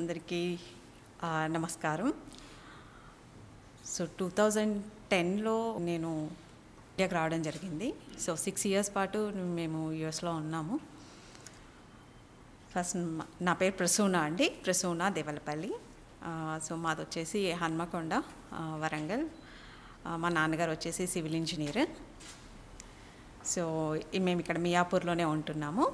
అందరికీ నమస్కారం so two thousand టెన్లో నేను ఇండియాకి రావడం జరిగింది సో సిక్స్ ఇయర్స్ పాటు మేము యుఎస్లో ఉన్నాము ఫస్ట్ నా పేరు ప్రసూన అండి ప్రసూన దేవలపల్లి సో మాది వచ్చేసి హన్మకొండ వరంగల్ మా నాన్నగారు వచ్చేసి సివిల్ ఇంజనీర్ సో మేము ఇక్కడ మియాపూర్లోనే ఉంటున్నాము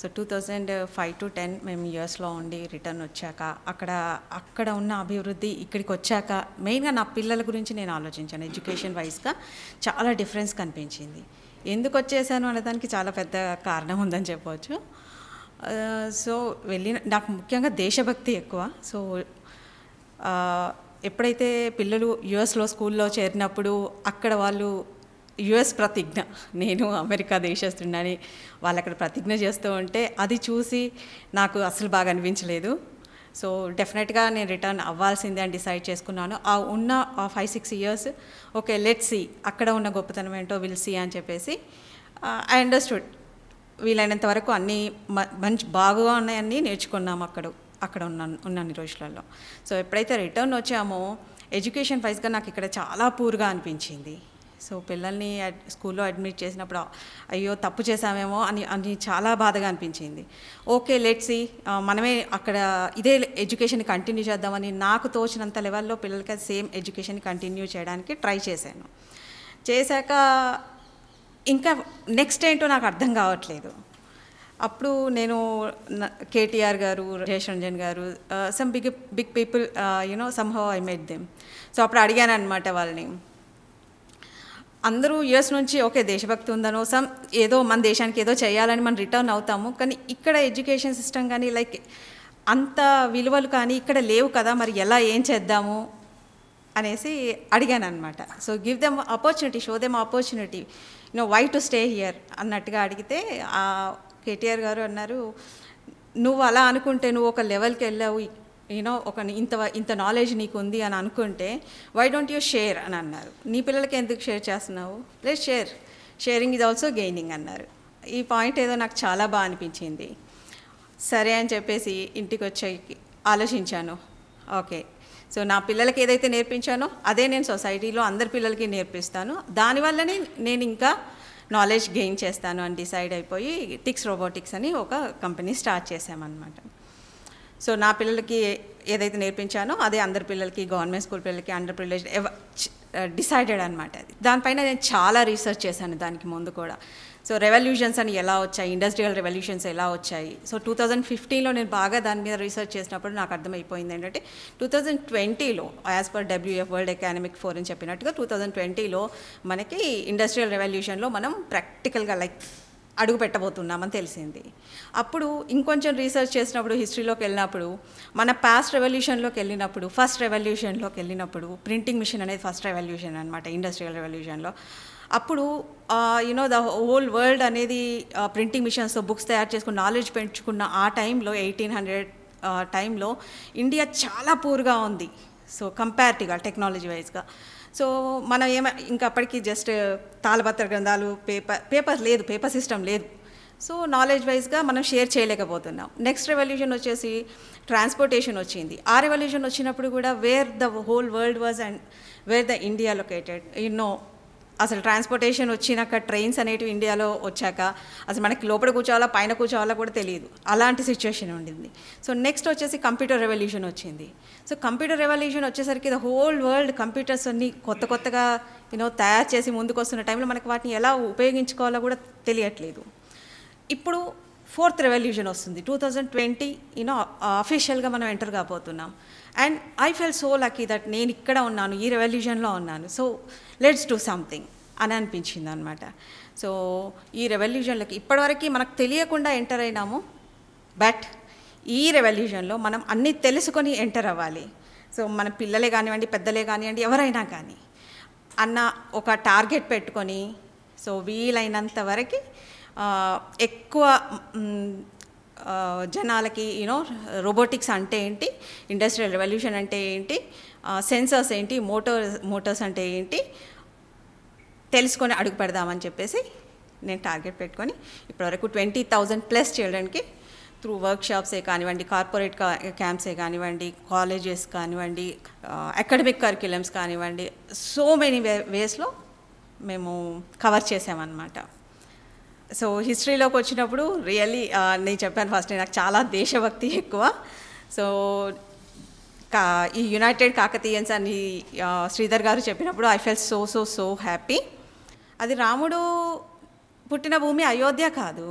so two thousand five to ten మేము యూఎస్లో ఉండి రిటర్న్ వచ్చాక అక్కడ అక్కడ ఉన్న అభివృద్ధి ఇక్కడికి వచ్చాక మెయిన్గా నా పిల్లల గురించి నేను ఆలోచించాను ఎడ్యుకేషన్ వైజ్గా చాలా డిఫరెన్స్ కనిపించింది ఎందుకు వచ్చేసాను అనేదానికి చాలా పెద్ద కారణం ఉందని చెప్పవచ్చు సో uh, వెళ్ళిన నాకు ముఖ్యంగా దేశభక్తి ఎక్కువ సో uh, ఎప్పుడైతే పిల్లలు యుఎస్లో స్కూల్లో చేరినప్పుడు అక్కడ వాళ్ళు యుఎస్ ప్రతిజ్ఞ నేను అమెరికా దేశస్తున్నని వాళ్ళు అక్కడ ప్రతిజ్ఞ చేస్తూ ఉంటే అది చూసి నాకు అసలు బాగా అనిపించలేదు సో డెఫినెట్గా నేను రిటర్న్ అవ్వాల్సిందే అని డిసైడ్ చేసుకున్నాను ఆ ఉన్న ఆ five six years okay let see అక్కడ ఉన్న గొప్పతనం ఏంటో విల్ సి అని చెప్పేసి ఐ అండర్స్టూడ్ వీలైనంత వరకు అన్నీ మంచి బాగుగా ఉన్నాయన్నీ నేర్చుకున్నాము అక్కడ అక్కడ ఉన్న ఉన్నాను రోజులలో సో ఎప్పుడైతే రిటర్న్ వచ్చామో ఎడ్యుకేషన్ వైజ్గా నాకు ఇక్కడ చాలా పూర్గా అనిపించింది సో పిల్లల్ని స్కూల్లో అడ్మిట్ చేసినప్పుడు అయ్యో తప్పు చేసామేమో అని అని చాలా బాధగా అనిపించింది ఓకే లెట్స్ మనమే అక్కడ ఇదే ఎడ్యుకేషన్ కంటిన్యూ చేద్దామని నాకు తోచినంత లెవెల్లో పిల్లలకి సేమ్ ఎడ్యుకేషన్ కంటిన్యూ చేయడానికి ట్రై చేశాను చేశాక ఇంకా నెక్స్ట్ ఏంటో నాకు అర్థం కావట్లేదు అప్పుడు నేను కేటీఆర్ గారు రేష్ రంజన్ గారు some big big people you know some I met them so అప్పుడు అడిగాను అనమాట వాళ్ళని అందరూ యుఎస్ నుంచి ఓకే దేశభక్తి ఉందనో సమ్ ఏదో మన దేశానికి ఏదో చేయాలని మనం రిటర్న్ అవుతాము కానీ ఇక్కడ ఎడ్యుకేషన్ సిస్టమ్ కానీ లైక్ అంత విలువలు కానీ ఇక్కడ లేవు కదా మరి ఎలా ఏం చేద్దాము అనేసి అడిగాను అనమాట so give them opportunity show them opportunity no why to stay here అన్నట్టుగా అడిగితే కేటీఆర్ గారు అన్నారు నువ్వు అలా అనుకుంటే నువ్వు ఒక లెవెల్కి వెళ్ళావు యూనో ఒక ఇంత ఇంత నాలెడ్జ్ నీకు ఉంది అని అనుకుంటే వై డోంట్ యూ షేర్ అని అన్నారు నీ పిల్లలకి ఎందుకు షేర్ చేస్తున్నావు ప్లస్ షేర్ షేరింగ్ ఇది ఆల్సో గెయినింగ్ అన్నారు ఈ పాయింట్ ఏదో నాకు చాలా బాగా అనిపించింది సరే అని చెప్పేసి ఇంటికి వచ్చే ఆలోచించాను ఓకే సో నా పిల్లలకి ఏదైతే నేర్పించానో అదే నేను సొసైటీలో అందరి పిల్లలకి నేర్పిస్తాను దానివల్లనే నేను ఇంకా నాలెడ్జ్ గెయిన్ చేస్తాను అని డిసైడ్ అయిపోయి టిక్స్ రోబోటిక్స్ అని ఒక కంపెనీ స్టార్ట్ చేసామన్నమాట సో నా పిల్లలకి ఏదైతే నేర్పించానో అదే అందరి పిల్లలకి గవర్నమెంట్ స్కూల్ పిల్లలకి అండర్ ప్రివిలేజ్ డిసైడెడ్ అనమాట అది దానిపైన నేను చాలా రీసెర్చ్ చేశాను దానికి ముందు కూడా సో రెవల్యూషన్స్ అని ఎలా వచ్చాయి ఇండస్ట్రియల్ రెవల్యూషన్స్ ఎలా వచ్చాయి సో టూ థౌజండ్ ఫిఫ్టీన్లో నేను బాగా దాని మీద రీసెర్చ్ చేసినప్పుడు నాకు అర్థమైపోయింది ఏంటంటే టూ థౌజండ్ ట్వంటీలో as per WF world four forum చెప్పినట్టుగా టూ థౌజండ్ ట్వంటీలో మనకి ఇండస్ట్రియల్ రెవల్యూషన్లో మనం ప్రాక్టికల్గా లైక్ అడుగు పెట్టబోతున్నామని తెలిసింది అప్పుడు ఇంకొంచెం రీసెర్చ్ చేసినప్పుడు హిస్టరీలోకి వెళ్ళినప్పుడు మన పాస్ట్ రెవల్యూషన్లోకి వెళ్ళినప్పుడు ఫస్ట్ రెవల్యూషన్లోకి వెళ్ళినప్పుడు ప్రింటింగ్ మిషన్ అనేది ఫస్ట్ రెవల్యూషన్ అనమాట ఇండస్ట్రియల్ రెవల్యూషన్లో అప్పుడు యునో ద హోల్ వరల్డ్ అనేది ప్రింటింగ్ మిషన్స్తో బుక్స్ తయారు చేసుకుని నాలెడ్జ్ పెంచుకున్న ఆ టైంలో ఎయిటీన్ హండ్రెడ్ టైంలో ఇండియా చాలా పూర్గా ఉంది సో కంపారిటివ్గా టెక్నాలజీ వైజ్గా సో మనం ఏమ ఇంకా అప్పటికి జస్ట్ తాళపత్ర గ్రంథాలు పేపర్ పేపర్ లేదు పేపర్ సిస్టమ్ లేదు సో నాలెడ్జ్ వైజ్గా మనం షేర్ చేయలేకపోతున్నాం నెక్స్ట్ రెవల్యూషన్ వచ్చేసి ట్రాన్స్పోర్టేషన్ వచ్చింది ఆ రెవల్యూషన్ వచ్చినప్పుడు కూడా where the whole world was and where the India located you know అసలు ట్రాన్స్పోర్టేషన్ వచ్చినాక ట్రైన్స్ అనేటివి ఇండియాలో వచ్చాక అసలు మనకి లోపల కూర్చోవాలా పైన కూర్చోవాలా కూడా తెలియదు అలాంటి సిచ్యువేషన్ ఉండింది సో నెక్స్ట్ వచ్చేసి కంప్యూటర్ రెవల్యూషన్ వచ్చింది సో కంప్యూటర్ రెవల్యూషన్ వచ్చేసరికి ద హోల్ వరల్డ్ కంప్యూటర్స్ అన్నీ కొత్త కొత్తగా యూనో తయారు చేసి ముందుకు వస్తున్న టైంలో మనకి వాటిని ఎలా ఉపయోగించుకోవాలో కూడా తెలియట్లేదు ఇప్పుడు ఫోర్త్ రెవల్యూషన్ వస్తుంది టూ థౌజండ్ ట్వంటీ యూనో అఫీషియల్గా మనం ఎంటర్ కాబోతున్నాం and I fell so lucky that నేను ఇక్కడ ఉన్నాను ఈ రెవల్యూషన్లో ఉన్నాను సో లెట్స్ డూ సంథింగ్ అని అనిపించింది అనమాట సో ఈ రెవల్యూషన్లకి ఇప్పటివరకు మనకు తెలియకుండా ఎంటర్ అయినాము బట్ ఈ రెవల్యూషన్లో మనం అన్నీ తెలుసుకొని ఎంటర్ అవ్వాలి సో మన పిల్లలే కానివ్వండి పెద్దలే కానివ్వండి ఎవరైనా కానీ అన్న ఒక టార్గెట్ పెట్టుకొని సో వీలైనంత వరకు ఎక్కువ జనాలకి యూనో రోబోటిక్స్ అంటే ఏంటి ఇండస్ట్రియల్ రెవల్యూషన్ అంటే ఏంటి సెన్సర్స్ ఏంటి మోటార్ మోటార్స్ అంటే ఏంటి తెలుసుకొని అడుగు పెడదామని చెప్పేసి నేను టార్గెట్ పెట్టుకొని ఇప్పటివరకు ట్వంటీ థౌజండ్ ప్లస్ చిల్డ్రన్కి త్రూ వర్క్షాప్సే కానివ్వండి కార్పొరేట్ క్యాంప్సే కానివ్వండి కాలేజెస్ కానివ్వండి అకాడమిక్ కరిక్యులమ్స్ కానివ్వండి సో మెనీ వే వేస్లో మేము కవర్ చేసామన్నమాట సో హిస్టరీలోకి వచ్చినప్పుడు రియల్లీ uh, నేను చెప్పాను ఫస్ట్ నాకు చాలా దేశభక్తి ఎక్కువ సో కా ఈ యునైటెడ్ కాకతీయన్స్ అని శ్రీధర్ గారు చెప్పినప్పుడు I fell so so so happy అది రాముడు పుట్టిన భూమి అయోధ్య కాదు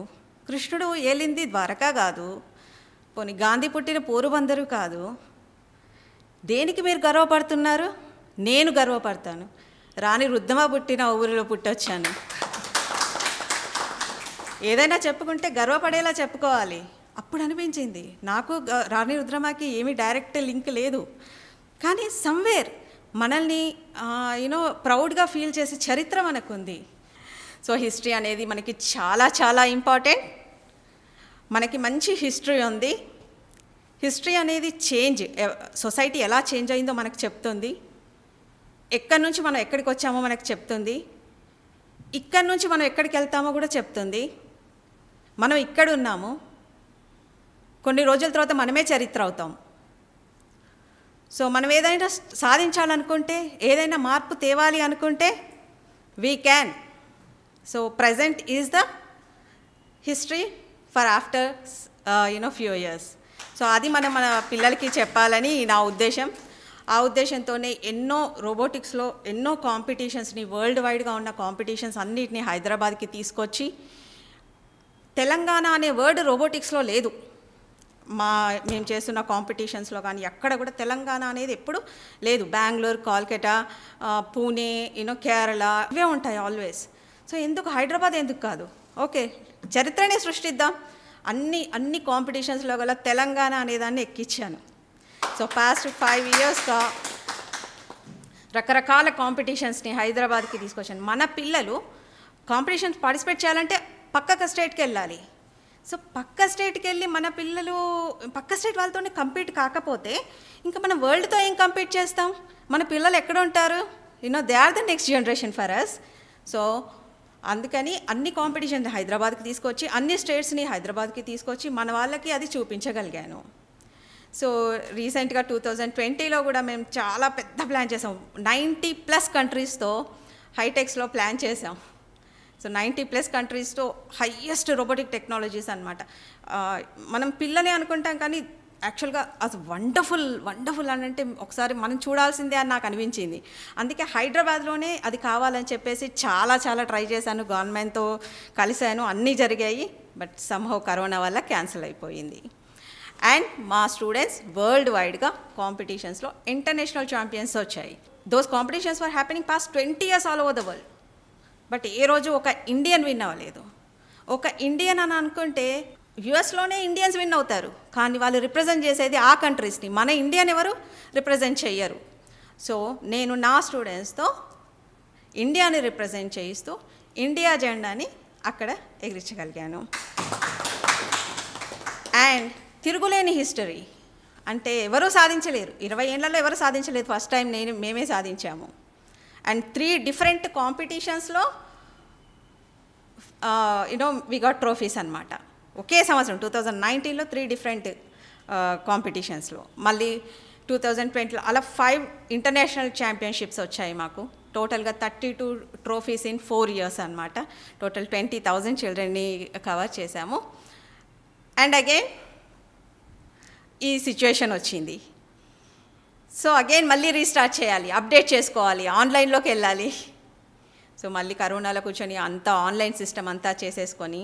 కృష్ణుడు ఏలింది ద్వారకా కాదు పోనీ గాంధీ పుట్టిన పోరుబందరు కాదు దేనికి మీరు గర్వపడుతున్నారు నేను గర్వపడతాను రాణి రుద్దమ పుట్టిన ఊరిలో పుట్టొచ్చాను ఏదైనా చెప్పుకుంటే గర్వపడేలా చెప్పుకోవాలి అప్పుడు అనిపించింది నాకు రాణి రుద్రమాకి ఏమీ డైరెక్ట్ లింక్ లేదు కానీ సమ్వేర్ మనల్ని యూనో ప్రౌడ్గా ఫీల్ చేసే చరిత్ర మనకుంది సో హిస్టరీ అనేది మనకి చాలా చాలా ఇంపార్టెంట్ మనకి మంచి హిస్టరీ ఉంది హిస్టరీ అనేది చేంజ్ సొసైటీ ఎలా చేంజ్ అయిందో మనకు చెప్తుంది ఎక్కడి నుంచి మనం ఎక్కడికి వచ్చామో మనకు చెప్తుంది ఇక్కడి నుంచి మనం ఎక్కడికి వెళ్తామో కూడా చెప్తుంది మనం ఇక్కడ ఉన్నాము కొన్ని రోజుల తర్వాత మనమే చరిత్ర అవుతాం సో మనం ఏదైనా సాధించాలనుకుంటే ఏదైనా మార్పు తేవాలి అనుకుంటే we can so present is the history for after you know few years so అది మనం మన పిల్లలకి చెప్పాలని నా ఉద్దేశం ఆ ఉద్దేశంతోనే ఎన్నో రోబోటిక్స్లో ఎన్నో కాంపిటీషన్స్ని వరల్డ్ వైడ్గా ఉన్న కాంపిటీషన్స్ అన్నిటినీ హైదరాబాద్కి తీసుకొచ్చి తెలంగాణ అనే వర్డ్ రోబోటిక్స్లో లేదు మా మేము చేస్తున్న కాంపిటీషన్స్లో కానీ ఎక్కడ కూడా తెలంగాణ అనేది ఎప్పుడు లేదు బెంగళూరు కాల్కటా పూణే యూనో కేరళ ఇవే ఉంటాయి ఆల్వేస్ సో ఎందుకు హైదరాబాద్ ఎందుకు కాదు ఓకే చరిత్రనే సృష్టిద్దాం అన్ని అన్ని కాంపిటీషన్స్లో గల తెలంగాణ అనేదాన్ని ఎక్కించాను సో పాస్ట్ ఫైవ్ ఇయర్స్గా రకరకాల కాంపిటీషన్స్ని హైదరాబాద్కి తీసుకొచ్చాను మన పిల్లలు కాంపిటీషన్స్ పార్టిసిపేట్ చేయాలంటే పక్కక స్టేట్కి వెళ్ళాలి సో పక్క స్టేట్కి వెళ్ళి మన పిల్లలు పక్క స్టేట్ వాళ్ళతోనే కంపీట్ కాకపోతే ఇంకా మన వరల్డ్తో ఏం కంపీట్ చేస్తాం మన పిల్లలు ఎక్కడ ఉంటారు you know they are the next generation for us so అందుకని అన్ని కాంపిటీషన్ హైదరాబాద్కి తీసుకొచ్చి అన్ని స్టేట్స్ని హైదరాబాద్కి తీసుకొచ్చి మన వాళ్ళకి అది చూపించగలిగాను సో రీసెంట్గా టూ థౌజండ్ ట్వంటీలో కూడా మేము చాలా పెద్ద ప్లాన్ చేసాం నైంటీ ప్లస్ కంట్రీస్తో హైటెక్స్లో ప్లాన్ చేసాం సో నైంటీ ప్లస్ కంట్రీస్తో హయ్యెస్ట్ రోబోటిక్ టెక్నాలజీస్ అనమాట మనం పిల్లలే అనుకుంటాం కానీ యాక్చువల్గా అది వండర్ఫుల్ వండర్ఫుల్ అని అంటే ఒకసారి మనం చూడాల్సిందే అని నాకు అనిపించింది అందుకే హైదరాబాద్లోనే అది కావాలని చెప్పేసి చాలా చాలా ట్రై చేశాను గవర్నమెంట్తో కలిశాను అన్నీ జరిగాయి బట్ సంహవ్ కరోనా వల్ల క్యాన్సిల్ అయిపోయింది అండ్ మా స్టూడెంట్స్ వరల్డ్ వైడ్గా కాంపిటీషన్స్లో ఇంటర్నేషనల్ ఛాంపియన్స్ వచ్చాయి those competitions for happening past twenty years all over the world but ఏ రోజు ఒక ఇండియన్ విన్ అవ్వలేదు ఒక ఇండియన్ అని అనుకుంటే యుఎస్లోనే ఇండియన్స్ విన్ అవుతారు కానీ వాళ్ళు రిప్రజెంట్ చేసేది ఆ కంట్రీస్ని మన ఇండియన్ ఎవరు రిప్రజెంట్ చెయ్యరు సో నేను నా స్టూడెంట్స్తో ఇండియాని రిప్రజెంట్ చేయిస్తూ ఇండియా జెండాని అక్కడ ఎగిరించగలిగాను అండ్ తిరుగులేని హిస్టరీ అంటే ఎవరూ సాధించలేరు ఇరవై ఏళ్లలో ఎవరు సాధించలేదు ఫస్ట్ టైం నేను మేమే సాధించాము అండ్ త్రీ డిఫరెంట్ కాంపిటీషన్స్లో యునో వి గాట్ ట్రోఫీస్ అనమాట ఒకే సంవత్సరం టూ థౌజండ్ నైన్టీన్లో త్రీ డిఫరెంట్ కాంపిటీషన్స్లో మళ్ళీ టూ థౌజండ్ ట్వంటీలో అలా ఫైవ్ ఇంటర్నేషనల్ ఛాంపియన్షిప్స్ వచ్చాయి మాకు టోటల్గా thirty two trophies in four years అనమాట టోటల్ ట్వంటీ థౌజండ్ చిల్డ్రన్ని కవర్ చేశాము అండ్ అగైన్ ఈ సిచ్యువేషన్ వచ్చింది సో అగైన్ మళ్ళీ రీస్టార్ట్ చేయాలి అప్డేట్ చేసుకోవాలి ఆన్లైన్లోకి వెళ్ళాలి సో మళ్ళీ కరోనాలో కూర్చొని అంతా ఆన్లైన్ సిస్టమ్ అంతా చేసేసుకొని